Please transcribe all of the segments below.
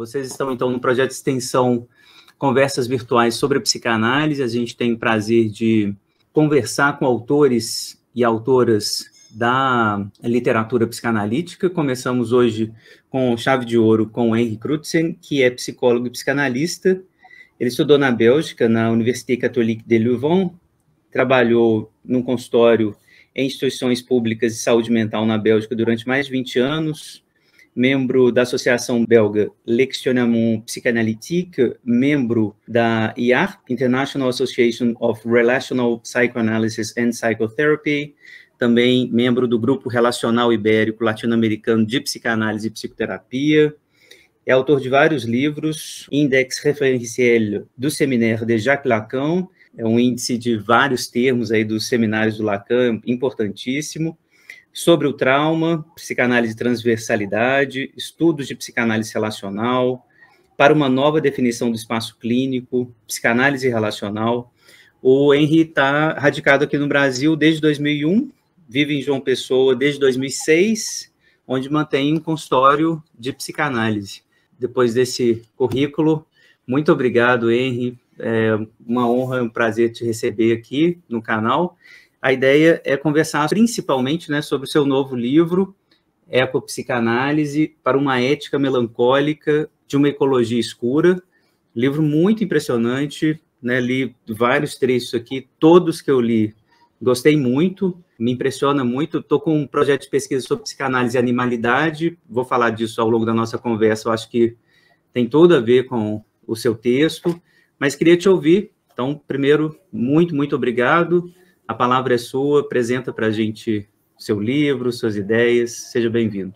Vocês estão, então, no projeto de extensão Conversas Virtuais sobre a Psicanálise. A gente tem o prazer de conversar com autores e autoras da literatura psicanalítica. Começamos hoje com chave de ouro com Henry Crutzen, que é psicólogo e psicanalista. Ele estudou na Bélgica, na Université Catholique de Louvain, trabalhou num consultório em instituições públicas de saúde mental na Bélgica durante mais de 20 anos, membro da Associação Belga Lectionnement Psychanalytique, membro da IAR International Association of Relational Psychoanalysis and Psychotherapy, também membro do Grupo Relacional Ibérico Latino-Americano de Psicanálise e Psicoterapia, é autor de vários livros, Index Referenciel do Seminário de Jacques Lacan, é um índice de vários termos aí dos seminários do Lacan, importantíssimo sobre o trauma, psicanálise de transversalidade, estudos de psicanálise relacional, para uma nova definição do espaço clínico, psicanálise relacional. O Henry está radicado aqui no Brasil desde 2001, vive em João Pessoa desde 2006, onde mantém um consultório de psicanálise. Depois desse currículo, muito obrigado, Henry. É uma honra, e um prazer te receber aqui no canal. A ideia é conversar principalmente né, sobre o seu novo livro, Ecopsicanálise para uma Ética Melancólica de uma Ecologia Escura. Livro muito impressionante, né, li vários trechos aqui, todos que eu li gostei muito, me impressiona muito. Estou com um projeto de pesquisa sobre psicanálise e animalidade, vou falar disso ao longo da nossa conversa, eu acho que tem tudo a ver com o seu texto, mas queria te ouvir. Então, primeiro, muito, muito obrigado. A palavra é sua, apresenta para a gente seu livro, suas ideias. Seja bem-vindo.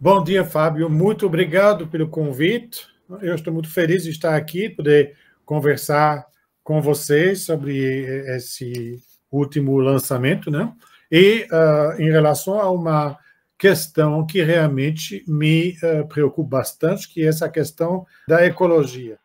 Bom dia, Fábio. Muito obrigado pelo convite. Eu estou muito feliz de estar aqui, poder conversar com vocês sobre esse último lançamento, né? E uh, em relação a uma questão que realmente me uh, preocupa bastante, que é essa questão da ecologia.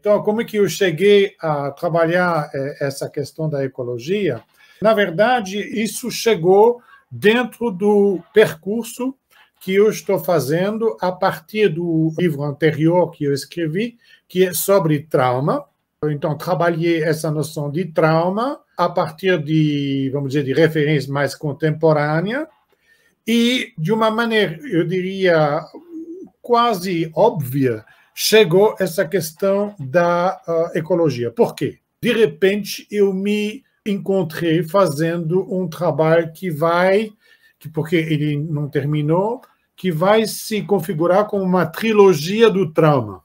Então, como é que eu cheguei a trabalhar é, essa questão da ecologia? Na verdade, isso chegou dentro do percurso que eu estou fazendo a partir do livro anterior que eu escrevi, que é sobre trauma. Então, trabalhei essa noção de trauma a partir de, vamos dizer, de referência mais contemporânea e de uma maneira, eu diria, quase óbvia, chegou essa questão da uh, ecologia. Por quê? De repente, eu me encontrei fazendo um trabalho que vai, que porque ele não terminou, que vai se configurar como uma trilogia do trauma.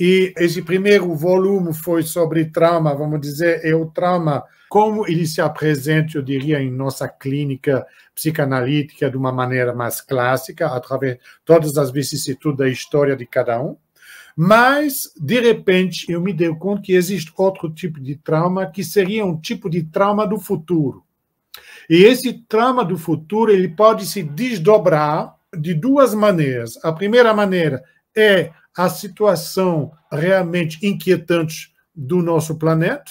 E esse primeiro volume foi sobre trauma, vamos dizer, é o trauma como ele se apresenta, eu diria, em nossa clínica psicanalítica de uma maneira mais clássica, através de todas as vicissitudes da história de cada um. Mas, de repente, eu me dei conta que existe outro tipo de trauma, que seria um tipo de trauma do futuro. E esse trauma do futuro ele pode se desdobrar de duas maneiras. A primeira maneira é a situação realmente inquietante do nosso planeta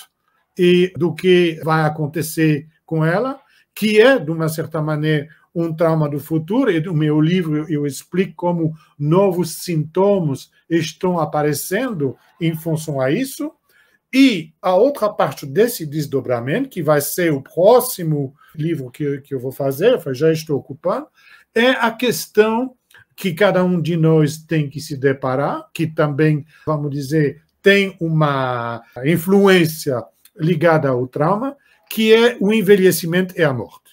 e do que vai acontecer com ela, que é, de uma certa maneira, um trauma do futuro, e no meu livro eu explico como novos sintomas estão aparecendo em função a isso. E a outra parte desse desdobramento, que vai ser o próximo livro que, que eu vou fazer, já estou ocupando, é a questão que cada um de nós tem que se deparar, que também, vamos dizer, tem uma influência ligada ao trauma, que é o envelhecimento e a morte.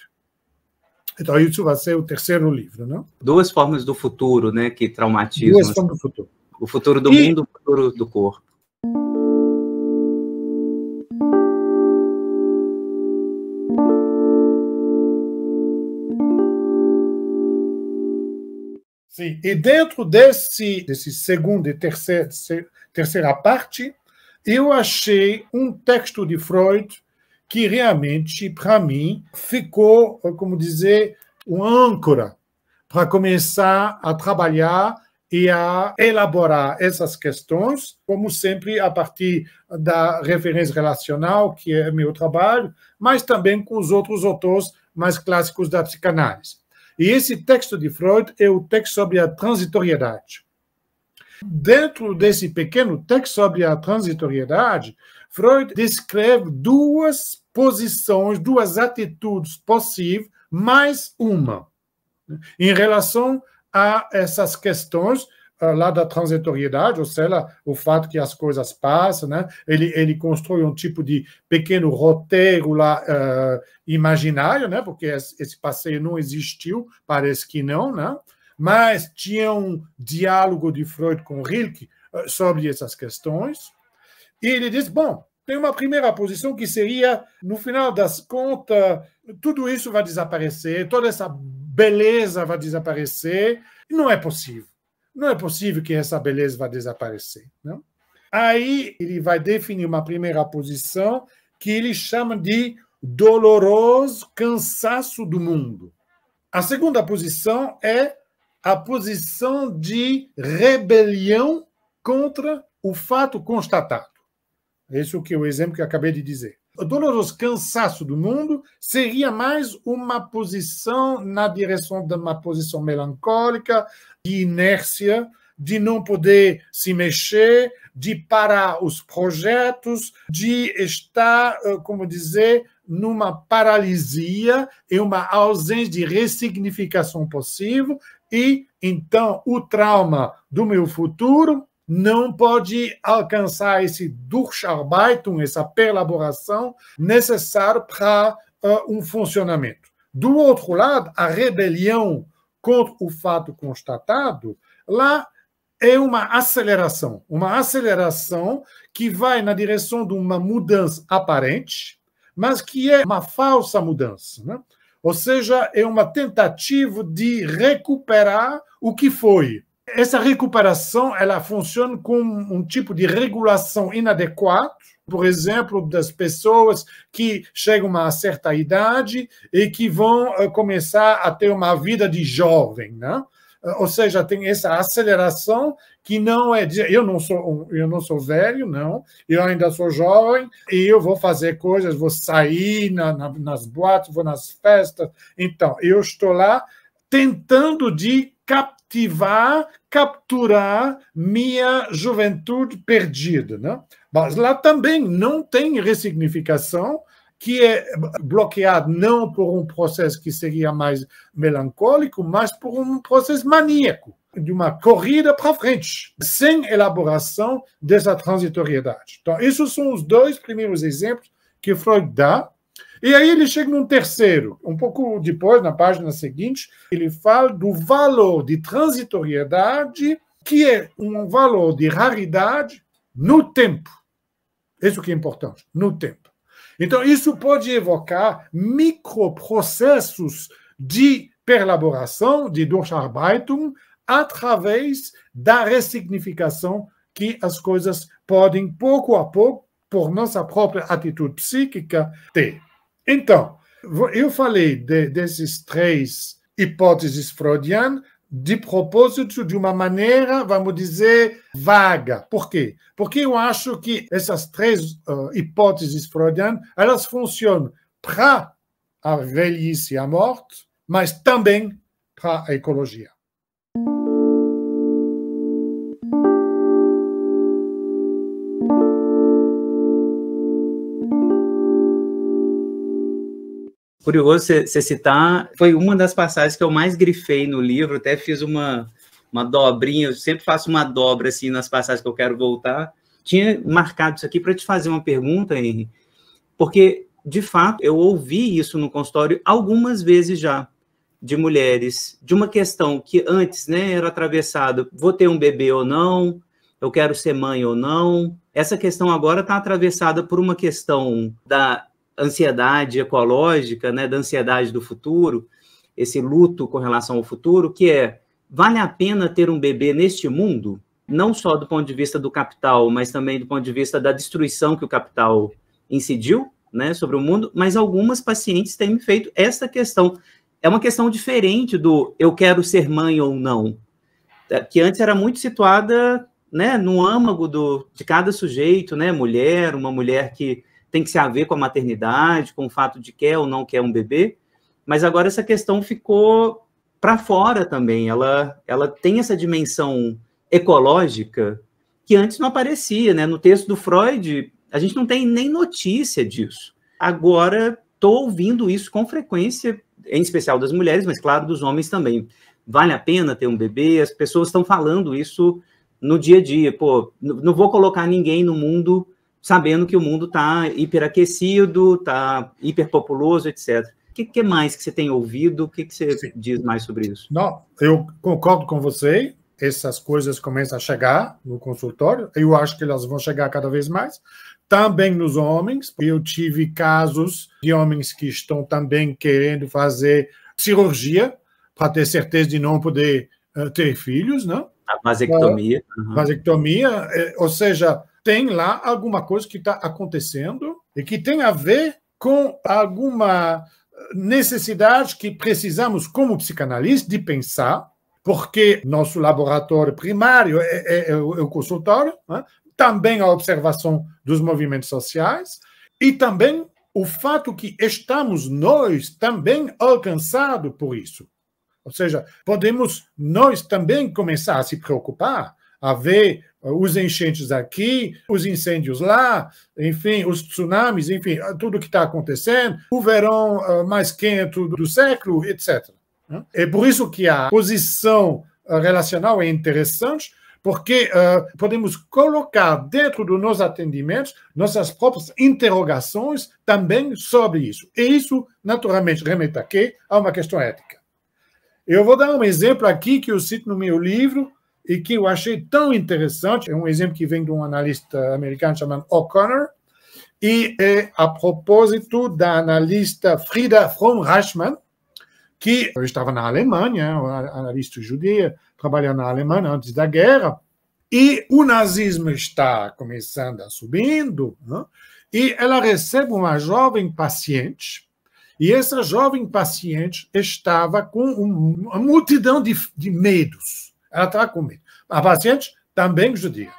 Então, isso vai ser o terceiro livro, não? Duas formas do futuro, né, que traumatizam. Duas assim. formas do futuro. O futuro do e... mundo, o futuro do corpo. Sim, e dentro desse, desse segundo e terceira parte, eu achei um texto de Freud que realmente, para mim, ficou, como dizer, um âncora para começar a trabalhar e a elaborar essas questões, como sempre, a partir da referência relacional, que é meu trabalho, mas também com os outros autores mais clássicos da psicanálise. E esse texto de Freud é o texto sobre a transitoriedade. Dentro desse pequeno texto sobre a transitoriedade, Freud descreve duas posições, duas atitudes possíveis, mais uma, em relação a essas questões ah, lá da transitoriedade, ou seja, o fato que as coisas passam, né? ele, ele constrói um tipo de pequeno roteiro lá uh, imaginário, né? porque esse passeio não existiu, parece que não, né? mas tinha um diálogo de Freud com Rilke ah, sobre essas questões, e ele diz: bom, tem uma primeira posição que seria, no final das contas, tudo isso vai desaparecer, toda essa beleza vai desaparecer. Não é possível. Não é possível que essa beleza vá desaparecer. Não? Aí ele vai definir uma primeira posição que ele chama de doloroso cansaço do mundo. A segunda posição é a posição de rebelião contra o fato constatado. Esse é o que o exemplo que eu acabei de dizer. O doloroso cansaço do mundo seria mais uma posição na direção de uma posição melancólica, de inércia, de não poder se mexer, de parar os projetos, de estar, eh, como dizer, numa paralisia e uma ausência de ressignificação possível, e então o trauma do meu futuro não pode alcançar esse Durcharbeitung, essa perlaboração necessária para uh, um funcionamento. Do outro lado, a rebelião contra o fato constatado, lá é uma aceleração, uma aceleração que vai na direção de uma mudança aparente, mas que é uma falsa mudança, né? ou seja, é uma tentativa de recuperar o que foi, essa recuperação ela funciona com um tipo de regulação inadequada, por exemplo, das pessoas que chegam a uma certa idade e que vão eh, começar a ter uma vida de jovem, né? Eh, ou seja, tem essa aceleração que não é de, eu não sou eu não sou velho não eu ainda sou jovem e eu vou fazer coisas vou sair na, na, nas boates vou nas festas então eu estou lá tentando de captivar, capturar minha juventude perdida. Né? Mas lá também não tem ressignificação, que é bloqueado não por um processo que seria mais melancólico, mas por um processo maníaco, de uma corrida para frente, sem elaboração dessa transitoriedade. Então, esses são os dois primeiros exemplos que Freud dá e aí ele chega num terceiro, um pouco depois, na página seguinte, ele fala do valor de transitoriedade, que é um valor de raridade no tempo. Isso que é importante, no tempo. Então, isso pode evocar microprocessos de perlaboração, de Durcharbeitung, através da ressignificação que as coisas podem, pouco a pouco, por nossa própria atitude psíquica, ter. Então, eu falei de, desses três hipóteses freudianas de propósito, de uma maneira, vamos dizer, vaga. Por quê? Porque eu acho que essas três uh, hipóteses freudianas, elas funcionam para a velhice e a morte, mas também para a ecologia. curioso você citar, foi uma das passagens que eu mais grifei no livro, até fiz uma, uma dobrinha, eu sempre faço uma dobra assim nas passagens que eu quero voltar. Tinha marcado isso aqui para te fazer uma pergunta, Henry, porque de fato eu ouvi isso no consultório algumas vezes já de mulheres, de uma questão que antes, né, era atravessado, vou ter um bebê ou não, eu quero ser mãe ou não. Essa questão agora está atravessada por uma questão da ansiedade ecológica, né, da ansiedade do futuro, esse luto com relação ao futuro, que é vale a pena ter um bebê neste mundo, não só do ponto de vista do capital, mas também do ponto de vista da destruição que o capital incidiu, né, sobre o mundo, mas algumas pacientes têm feito essa questão. É uma questão diferente do eu quero ser mãe ou não, é, que antes era muito situada, né, no âmago do, de cada sujeito, né, mulher, uma mulher que tem que se haver com a maternidade, com o fato de quer ou não quer um bebê, mas agora essa questão ficou para fora também. Ela, ela tem essa dimensão ecológica que antes não aparecia, né? No texto do Freud, a gente não tem nem notícia disso. Agora estou ouvindo isso com frequência, em especial das mulheres, mas claro, dos homens também. Vale a pena ter um bebê? As pessoas estão falando isso no dia a dia. Pô, não vou colocar ninguém no mundo sabendo que o mundo está hiperaquecido, está hiperpopuloso, etc. O que, que, mais que você tem ouvido? O que, que você Sim. diz mais sobre isso? Não, eu concordo com você. Essas coisas começam a chegar no consultório. Eu acho que elas vão chegar cada vez mais. Também nos homens, eu tive casos de homens que estão também querendo fazer cirurgia para ter certeza de não poder eh, ter filhos, não? Né? A vasectomia. É, a vasectomia, é, ou seja, tem lá alguma coisa que está acontecendo e que tem a ver com alguma necessidade que precisamos, como psicanalistas, de pensar, porque nosso laboratório primário é, é, é, é o consultório, né? também a observação dos movimentos sociais e também o fato que estamos nós também alcançados por isso. Ou seja, podemos nós também começar a se preocupar a ver os enchentes aqui, os incêndios lá, enfim, os tsunamis, enfim, tudo o que está acontecendo, o verão ah, mais quente do século, etc. Né? É por isso que a posição ah, relacional é interessante, porque ah, podemos colocar dentro dos nossos atendimentos nossas próprias interrogações também sobre isso. E isso, naturalmente, remete aqui a uma questão ética. Eu vou dar um exemplo aqui que eu cito no meu livro, e que eu achei tão interessante. É um exemplo que vem de um analista americano chamado O'Connor, e é a propósito da analista Frida von Reichmann, que eu estava na Alemanha, analista judia, trabalhando na Alemanha antes da guerra, e o nazismo está começando a subindo, né? e ela recebe uma jovem paciente, e essa jovem paciente estava com uma multidão de, de medos ela está com medo. A paciente também judia.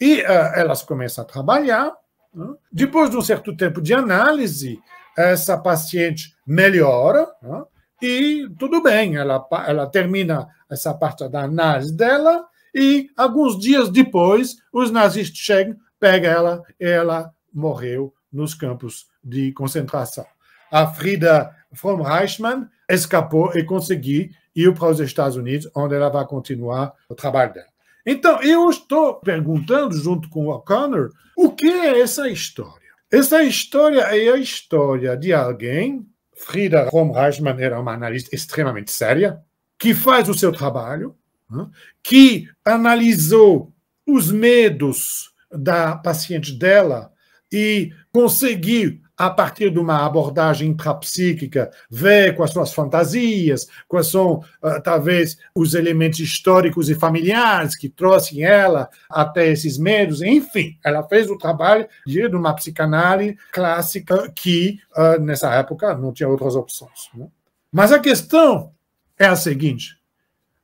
E uh, elas começam a trabalhar. Né? Depois de um certo tempo de análise, essa paciente melhora né? e tudo bem, ela, ela termina essa parte da análise dela e alguns dias depois os nazistas chegam, pegam ela e ela morreu nos campos de concentração. A Frida von Reichmann escapou e conseguiu e para os Estados Unidos, onde ela vai continuar o trabalho dela. Então, eu estou perguntando, junto com o O'Connor, o que é essa história? Essa história é a história de alguém, Frida Rom-Reichmann era uma analista extremamente séria, que faz o seu trabalho, né, que analisou os medos da paciente dela e conseguiu a partir de uma abordagem intrapsíquica, vê quais são as fantasias, quais são, ah, talvez, os elementos históricos e familiares que trouxeram ela até esses medos. Enfim, ela fez o trabalho de uma psicanálise clássica que, ah, nessa época, não tinha outras opções. Né? Mas a questão é a seguinte: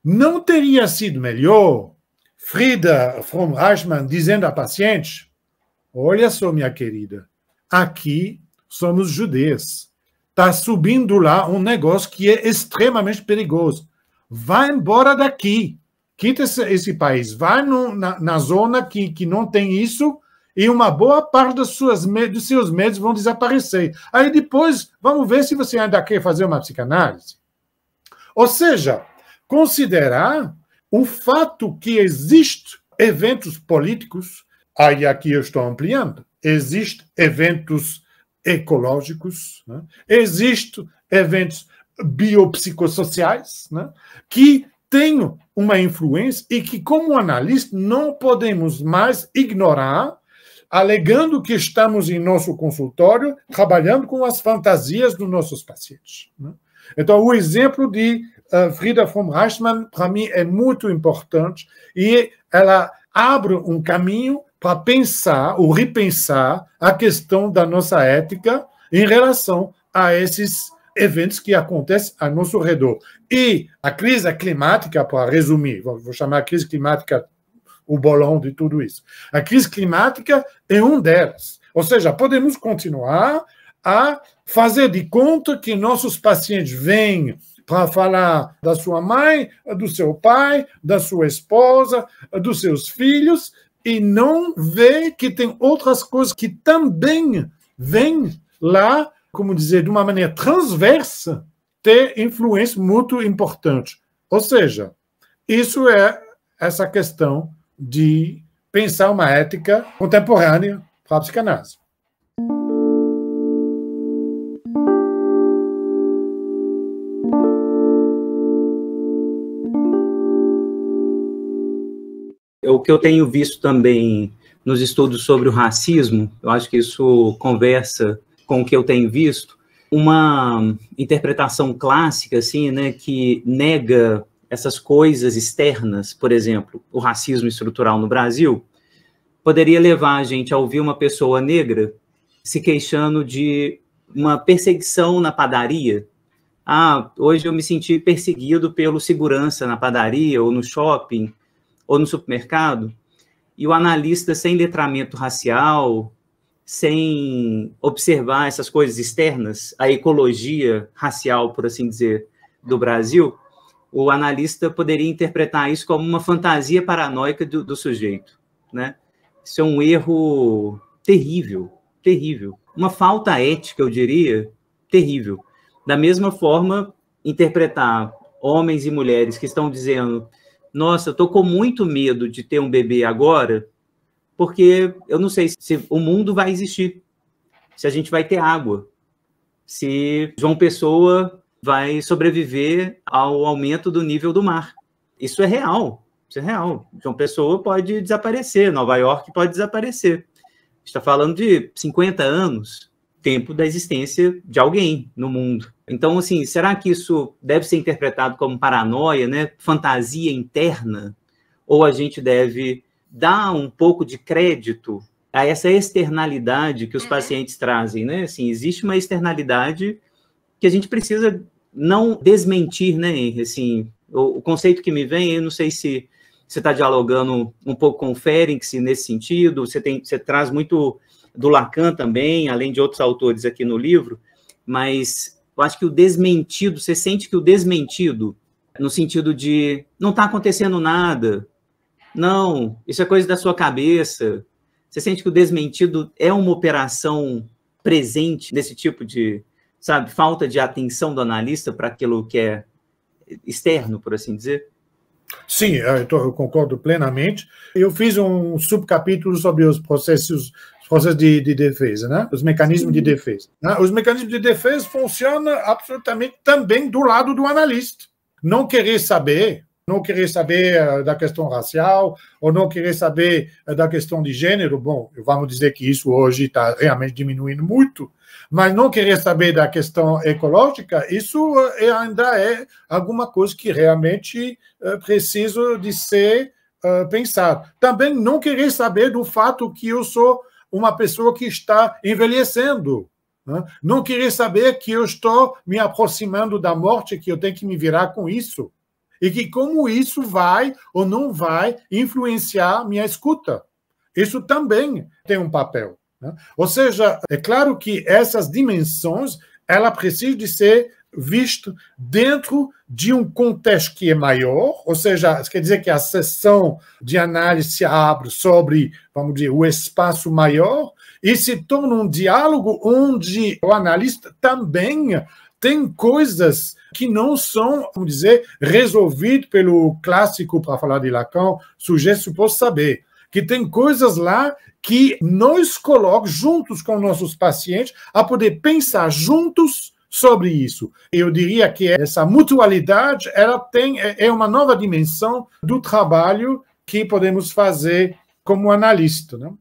não teria sido melhor Frida von Reichmann dizendo à paciente: Olha só, minha querida aqui somos judeus. Está subindo lá um negócio que é extremamente perigoso. Vá embora daqui. Quita esse, esse país. Vá no, na, na, zona que, que não tem isso e uma boa parte das suas, dos seus medos vão desaparecer. Aí depois, vamos ver se você ainda quer fazer uma psicanálise. Ou seja, considerar o fato que existem eventos políticos, aí aqui eu estou ampliando, existem eventos ecológicos, né? existem eventos biopsicossociais né? que têm uma influência e que, como analista, não podemos mais ignorar, alegando que estamos em nosso consultório trabalhando com as fantasias dos nossos pacientes. Né? Então, o exemplo de uh, Frida von Reichmann, para mim, é muito importante e ela abre um caminho para pensar ou repensar a questão da nossa ética em relação a esses eventos que acontecem ao nosso redor. E a crise climática, para resumir, vou chamar a crise climática o bolão de tudo isso. A crise climática é um delas. Ou seja, podemos continuar a fazer de conta que nossos pacientes vêm para falar da sua mãe, do seu pai, da sua esposa, dos seus filhos, e não vê que tem outras coisas que também vêm lá, como dizer, de uma maneira transversa, ter influência muito importante. Ou seja, isso é essa questão de pensar uma ética contemporânea para a psicanálise. o que eu tenho visto também nos estudos sobre o racismo, eu acho que isso conversa com o que eu tenho visto, uma interpretação clássica, assim, né, que nega essas coisas externas, por exemplo, o racismo estrutural no Brasil, poderia levar a gente a ouvir uma pessoa negra se queixando de uma perseguição na padaria. Ah, hoje eu me senti perseguido pelo segurança na padaria ou no shopping, ou no supermercado, e o analista sem letramento racial, sem observar essas coisas externas, a ecologia racial, por assim dizer, do Brasil, o analista poderia interpretar isso como uma fantasia paranoica do, do sujeito, né? Isso é um erro terrível, terrível. Uma falta ética, eu diria, terrível. Da mesma forma, interpretar homens e mulheres que estão dizendo nossa, eu estou com muito medo de ter um bebê agora, porque eu não sei se o mundo vai existir, se a gente vai ter água, se João Pessoa vai sobreviver ao aumento do nível do mar. Isso é real, isso é real. João Pessoa pode desaparecer, Nova York pode desaparecer. Está falando de 50 anos, tempo da existência de alguém no mundo. Então, assim, será que isso deve ser interpretado como paranoia, né? fantasia interna? Ou a gente deve dar um pouco de crédito a essa externalidade que os uhum. pacientes trazem, né? Assim, existe uma externalidade que a gente precisa não desmentir, né, Assim, o, o conceito que me vem, eu não sei se você está dialogando um pouco com o Ferenc nesse sentido, você, tem, você traz muito do Lacan também, além de outros autores aqui no livro, mas eu acho que o desmentido, você sente que o desmentido, no sentido de não está acontecendo nada, não, isso é coisa da sua cabeça, você sente que o desmentido é uma operação presente nesse tipo de, sabe, falta de atenção do analista para aquilo que é externo, por assim dizer? Sim, é, então eu, concordo plenamente. Eu fiz um subcapítulo sobre os processos processos de, de, defesa, né? os mecanismos Sim. de defesa. Né? Os mecanismos de defesa funcionam absolutamente também do lado do analista. Não querer saber não querer saber eh, da questão racial, ou não querer saber eh, da questão de gênero, bom, vamos dizer que isso hoje está realmente diminuindo muito, mas não querer saber da questão ecológica, isso eh, ainda é alguma coisa que realmente precisa de ser pensado. Também não querer saber do fato que eu sou uma pessoa que está envelhecendo. Né? Não querer saber que eu estou me aproximando da morte, que eu tenho que me virar com isso e que como isso vai ou não vai influenciar minha escuta. Isso também tem um papel. Né? Ou seja, é claro que essas dimensões ela precisa de ser vista dentro de um contexto que é maior, ou seja, quer dizer que a sessão de análise se abre sobre, vamos dizer, o espaço maior e se torna um diálogo onde o analista também tem coisas que não são, como dizer, resolvidas pelo clássico, para falar de Lacan, sujeito suposto saber. Que tem coisas lá que nós colocamos juntos com nossos pacientes a poder pensar juntos sobre isso. Eu diria que essa mutualidade ela tem é, é uma nova dimensão do trabalho que podemos fazer como analista, né?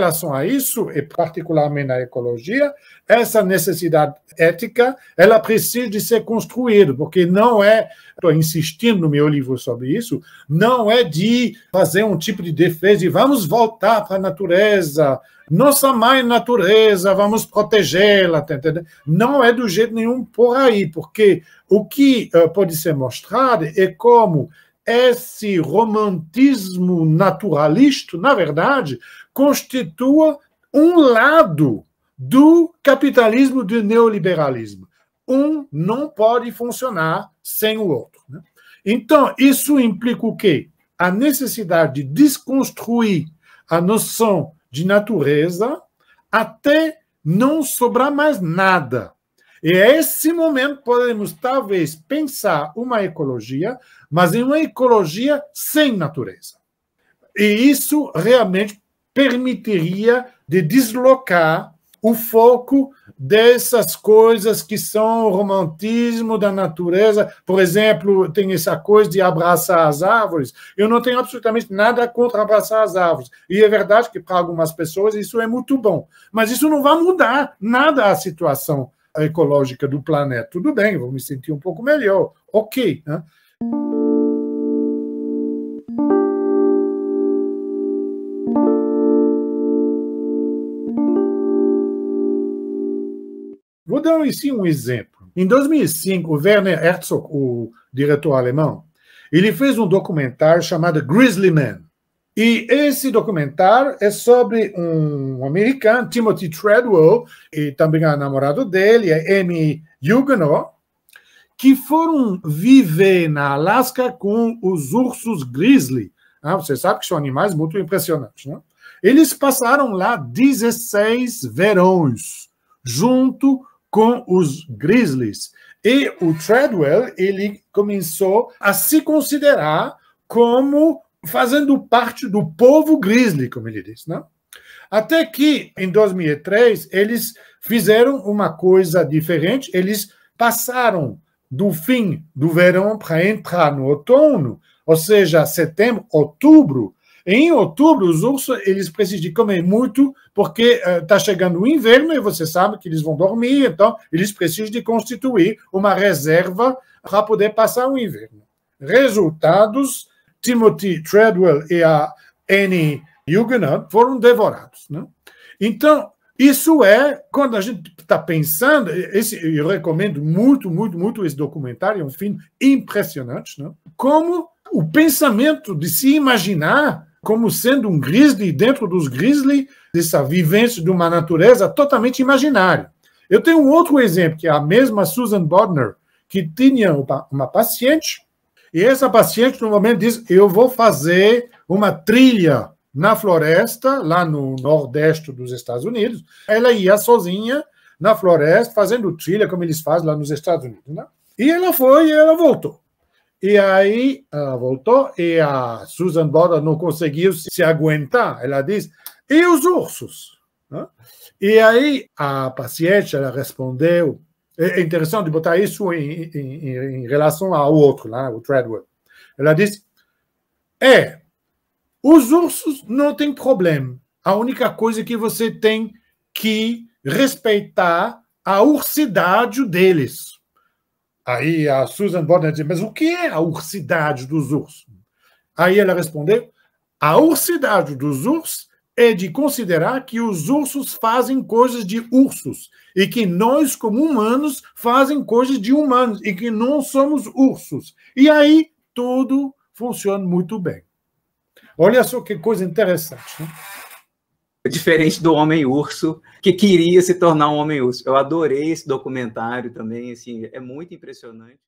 relação a isso, e particularmente na ecologia, essa necessidade ética, ela precisa de ser construída, porque não é, estou insistindo no meu livro sobre isso, não é de fazer um tipo de defesa e de vamos voltar para a natureza, nossa mãe natureza, vamos protegê-la, tá Não é do jeito nenhum por aí, porque o que eh, pode ser mostrado é como esse romantismo naturalista, na verdade, constitua um lado do capitalismo do neoliberalismo. Um não pode funcionar sem o outro. Né? Então, isso implica o quê? A necessidade de desconstruir a noção de natureza até não sobrar mais nada. E a é esse momento podemos talvez pensar uma ecologia, mas em uma ecologia sem natureza. E isso realmente permitiria de deslocar o foco dessas coisas que são o romantismo da natureza. Por exemplo, tem essa coisa de abraçar as árvores. Eu não tenho absolutamente nada contra abraçar as árvores. E é verdade que para algumas pessoas isso é muito bom. Mas isso não vai mudar nada a situação ecológica do planeta. Tudo bem, vou me sentir um pouco melhor. Ok. Né? dar em si um exemplo. Em 2005, o Werner Herzog, o diretor alemão, ele fez um documentário chamado Grizzly Man. E esse documentário é sobre um americano, Timothy Treadwell, e também a namorada dele, a é Amy Huguenot, que foram viver na Alasca com os ursos grizzly. Ah, você sabe que são animais muito impressionantes. Né? Eles passaram lá 16 verões, junto com os Grizzlies. E o Treadwell, ele começou a se considerar como fazendo parte do povo grizzly, como ele diz, não? Né? Até que, em 2003, eles fizeram uma coisa diferente, eles passaram do fim do verão para entrar no outono, ou seja, setembro, outubro, em outubro, os ursos eles precisam de comer muito porque está eh, uh, chegando o inverno e você sabe que eles vão dormir, então eles precisam de constituir uma reserva para poder passar o inverno. Resultados: Timothy Treadwell e a Annie Huguenot foram devorados. Né? Então, isso é quando a gente está pensando. Esse, eu recomendo muito, muito, muito esse documentário, é um filme impressionante. Né? Como o pensamento de se imaginar como sendo um grizzly, dentro dos grizzly, dessa vivência de uma natureza totalmente imaginária. Eu tenho um outro exemplo, que é a mesma Susan Bodner, que tinha uma, paciente, e essa paciente, no momento, diz: Eu vou fazer uma trilha na floresta, lá no nordeste dos Estados Unidos. Ela ia sozinha na floresta, fazendo trilha, como eles fazem lá nos Estados Unidos. Né? E ela foi e ela voltou. E aí ela voltou e a Susan Boda não conseguiu se aguentar. Ela diz: e os ursos? Né? E aí a paciente ela respondeu. É, é interessante botar isso em, em, em relação ao outro, lá, né, o Treadwell. Ela diz: é, os ursos não têm problema. A única coisa que você tem que respeitar a ursidade deles. Aí a Susan Bodner disse, mas o que é a ursidade dos ursos? Aí ela respondeu, a ursidade dos ursos é de considerar que os ursos fazem coisas de ursos e que nós, como humanos, fazem coisas de humanos e que não somos ursos. E aí tudo funciona muito bem. Olha só que coisa interessante. Né? diferente do Homem Urso, que queria se tornar um Homem Urso. Eu adorei esse documentário também, assim, é muito impressionante.